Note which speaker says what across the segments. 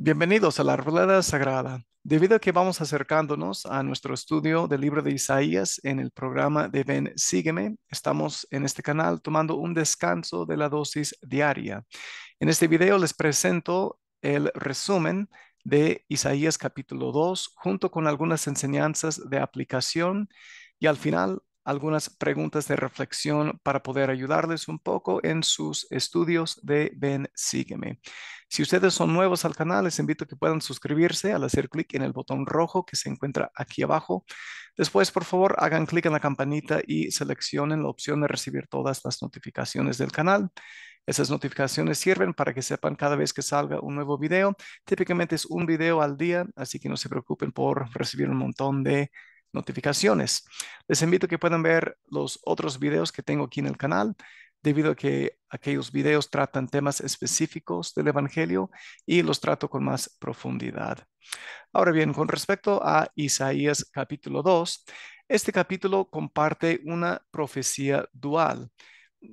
Speaker 1: Bienvenidos a la Rueda Sagrada. Debido a que vamos acercándonos a nuestro estudio del libro de Isaías en el programa de Ven Sígueme, estamos en este canal tomando un descanso de la dosis diaria. En este video les presento el resumen de Isaías capítulo 2 junto con algunas enseñanzas de aplicación y al final algunas preguntas de reflexión para poder ayudarles un poco en sus estudios de Ven, sígueme. Si ustedes son nuevos al canal, les invito a que puedan suscribirse al hacer clic en el botón rojo que se encuentra aquí abajo. Después, por favor, hagan clic en la campanita y seleccionen la opción de recibir todas las notificaciones del canal. Esas notificaciones sirven para que sepan cada vez que salga un nuevo video. Típicamente es un video al día, así que no se preocupen por recibir un montón de notificaciones. Les invito a que puedan ver los otros videos que tengo aquí en el canal, debido a que aquellos videos tratan temas específicos del Evangelio y los trato con más profundidad. Ahora bien, con respecto a Isaías capítulo 2, este capítulo comparte una profecía dual.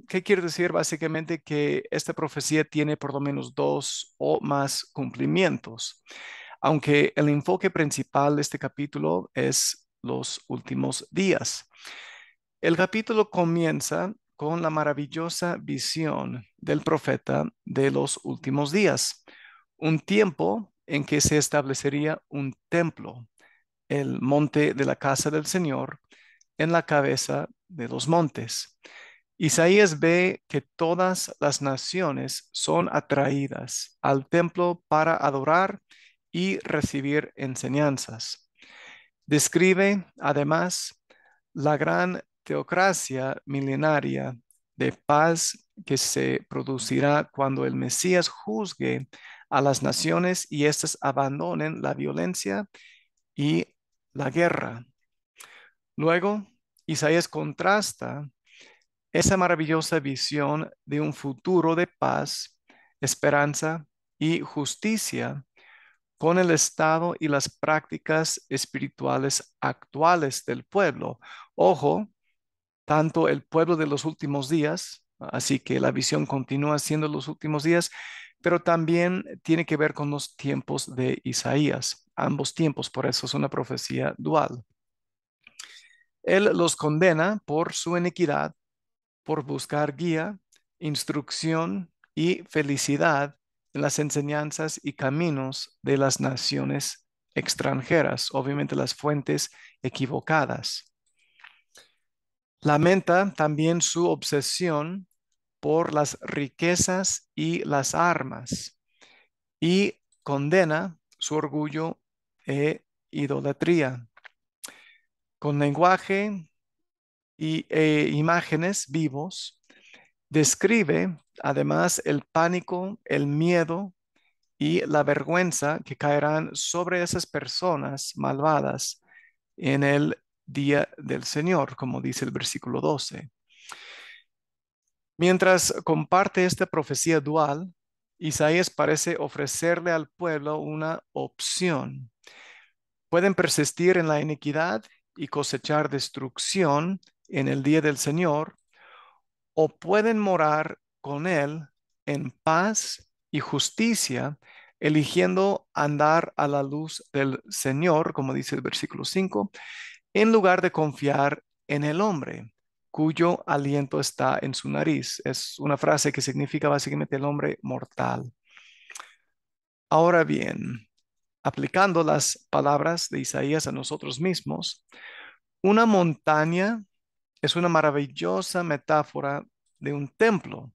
Speaker 1: ¿Qué quiere decir básicamente que esta profecía tiene por lo menos dos o más cumplimientos? Aunque el enfoque principal de este capítulo es los últimos días. El capítulo comienza con la maravillosa visión del profeta de los últimos días, un tiempo en que se establecería un templo, el monte de la casa del Señor, en la cabeza de los montes. Isaías ve que todas las naciones son atraídas al templo para adorar y recibir enseñanzas. Describe, además, la gran teocracia milenaria de paz que se producirá cuando el Mesías juzgue a las naciones y éstas abandonen la violencia y la guerra. Luego, Isaías contrasta esa maravillosa visión de un futuro de paz, esperanza y justicia con el estado y las prácticas espirituales actuales del pueblo. Ojo, tanto el pueblo de los últimos días, así que la visión continúa siendo los últimos días, pero también tiene que ver con los tiempos de Isaías, ambos tiempos, por eso es una profecía dual. Él los condena por su iniquidad, por buscar guía, instrucción y felicidad las enseñanzas y caminos de las naciones extranjeras, obviamente las fuentes equivocadas. Lamenta también su obsesión por las riquezas y las armas y condena su orgullo e idolatría. Con lenguaje y, e imágenes vivos, describe Además, el pánico, el miedo y la vergüenza que caerán sobre esas personas malvadas en el día del Señor, como dice el versículo 12. Mientras comparte esta profecía dual, Isaías parece ofrecerle al pueblo una opción. Pueden persistir en la iniquidad y cosechar destrucción en el día del Señor, o pueden morar con Él en paz y justicia, eligiendo andar a la luz del Señor, como dice el versículo 5, en lugar de confiar en el hombre cuyo aliento está en su nariz. Es una frase que significa básicamente el hombre mortal. Ahora bien, aplicando las palabras de Isaías a nosotros mismos, una montaña es una maravillosa metáfora de un templo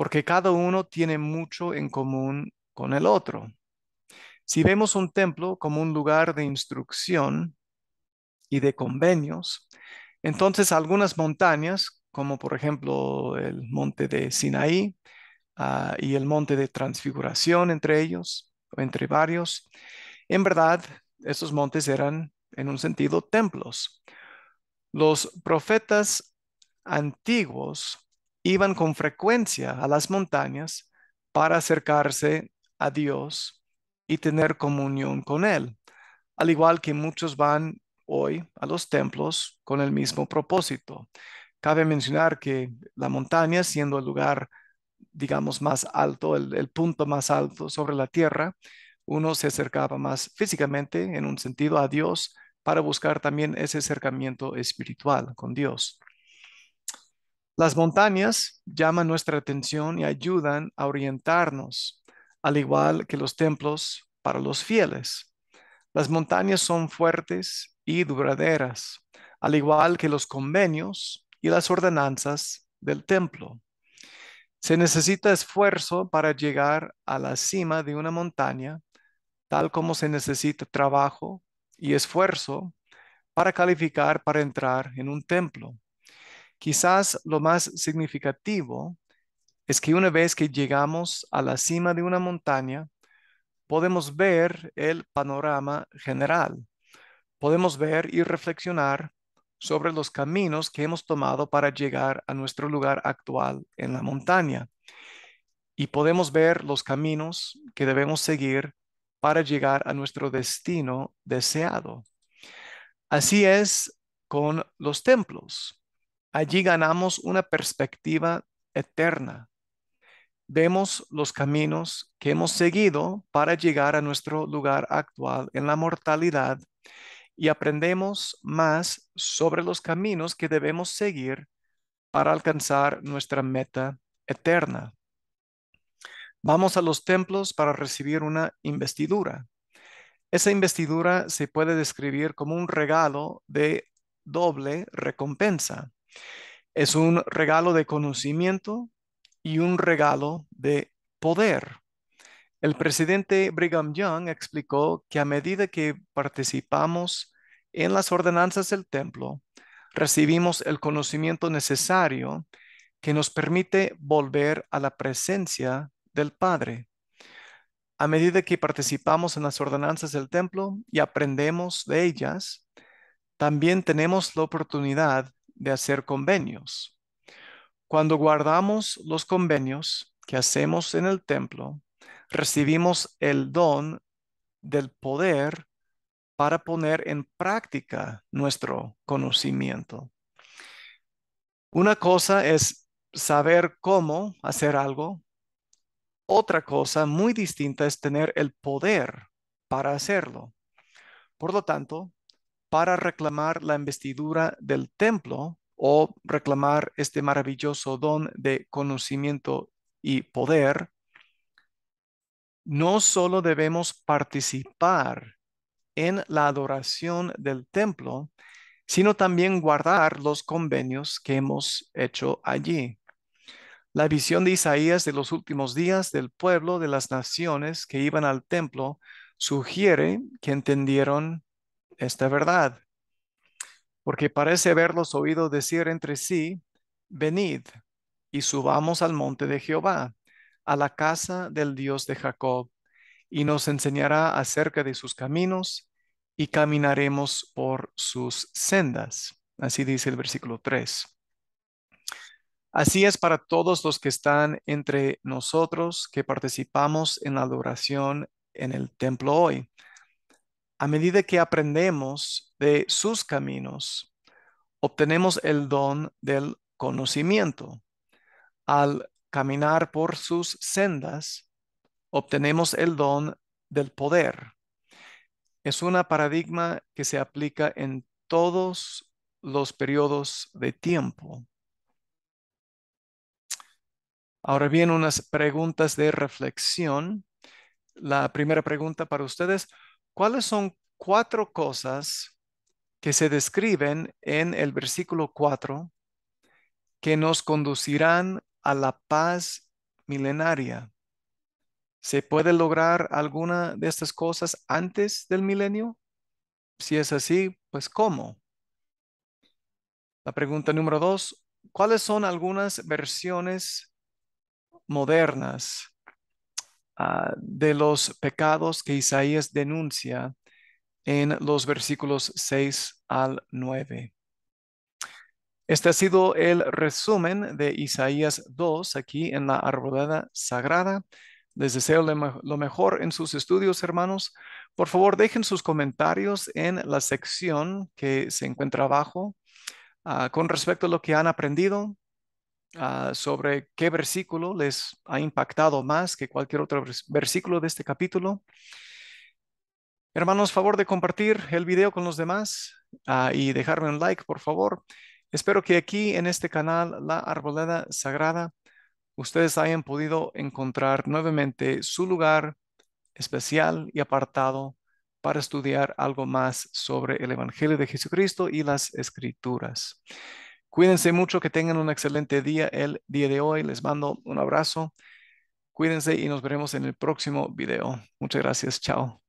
Speaker 1: porque cada uno tiene mucho en común con el otro. Si vemos un templo como un lugar de instrucción y de convenios, entonces algunas montañas, como por ejemplo el monte de Sinaí ah, y el monte de Transfiguración entre ellos, o entre varios, en verdad esos montes eran en un sentido templos. Los profetas antiguos iban con frecuencia a las montañas para acercarse a Dios y tener comunión con Él, al igual que muchos van hoy a los templos con el mismo propósito. Cabe mencionar que la montaña, siendo el lugar, digamos, más alto, el, punto más alto sobre la tierra, uno se acercaba más físicamente, en un sentido, a Dios para buscar también ese acercamiento espiritual con Dios. Las montañas llaman nuestra atención y ayudan a orientarnos, al igual que los templos para los fieles. Las montañas son fuertes y duraderas, al igual que los convenios y las ordenanzas del templo. Se necesita esfuerzo para llegar a la cima de una montaña, tal como se necesita trabajo y esfuerzo para calificar para entrar en un templo. Quizás lo más significativo es que una vez que llegamos a la cima de una montaña, podemos ver el panorama general. Podemos ver y reflexionar sobre los caminos que hemos tomado para llegar a nuestro lugar actual en la montaña. Y podemos ver los caminos que debemos seguir para llegar a nuestro destino deseado. Así es con los templos. Allí ganamos una perspectiva eterna. Vemos los caminos que hemos seguido para llegar a nuestro lugar actual en la mortalidad y aprendemos más sobre los caminos que debemos seguir para alcanzar nuestra meta eterna. Vamos a los templos para recibir una investidura. Esa investidura se puede describir como un regalo de doble recompensa. Es un regalo de conocimiento y un regalo de poder. El presidente Brigham Young explicó que a medida que participamos en las ordenanzas del templo, recibimos el conocimiento necesario que nos permite volver a la presencia del Padre. A medida que participamos en las ordenanzas del templo y aprendemos de ellas, también tenemos la oportunidad de hacer convenios. Cuando guardamos los convenios que hacemos en el templo, recibimos el don del poder para poner en práctica nuestro conocimiento. Una cosa es saber cómo hacer algo. Otra cosa muy distinta es tener el poder para hacerlo. Por lo tanto, para reclamar la investidura del templo o reclamar este maravilloso don de conocimiento y poder, no solo debemos participar en la adoración del templo, sino también guardar los convenios que hemos hecho allí. La visión de Isaías de los últimos días del pueblo de las naciones que iban al templo sugiere que entendieron esta verdad, porque parece haberlos oído decir entre sí, venid y subamos al monte de Jehová, a la casa del Dios de Jacob, y nos enseñará acerca de sus caminos, y caminaremos por sus sendas. Así dice el versículo 3. Así es para todos los que están entre nosotros que participamos en la adoración en el templo hoy a medida que aprendemos de sus caminos, obtenemos el don del conocimiento. Al caminar por sus sendas, obtenemos el don del poder. Es una paradigma que se aplica en todos los periodos de tiempo. Ahora bien, unas preguntas de reflexión. La primera pregunta para ustedes, ¿Cuáles son cuatro cosas que se describen en el versículo 4 que nos conducirán a la paz milenaria? ¿Se puede lograr alguna de estas cosas antes del milenio? Si es así, pues ¿cómo? La pregunta número dos, ¿cuáles son algunas versiones modernas Ah, de los pecados que Isaías denuncia en los versículos 6 al 9. Este ha sido el resumen de Isaías 2 aquí en la arboleda sagrada. Les deseo lo mejor en sus estudios, hermanos. Por favor, dejen sus comentarios en la sección que se encuentra abajo ah, con respecto a lo que han aprendido, Ah, sobre qué versículo les ha impactado más que cualquier otro versículo de este capítulo. Hermanos, favor de compartir el video con los demás ah, y dejarme un like, por favor. Espero que aquí en este canal, La Arboleda Sagrada, ustedes hayan podido encontrar nuevamente su lugar especial y apartado para estudiar algo más sobre el Evangelio de Jesucristo y las Escrituras. Cuídense mucho, que tengan un excelente día el día de hoy. Les mando un abrazo. Cuídense y nos veremos en el próximo video. Muchas gracias. Chao.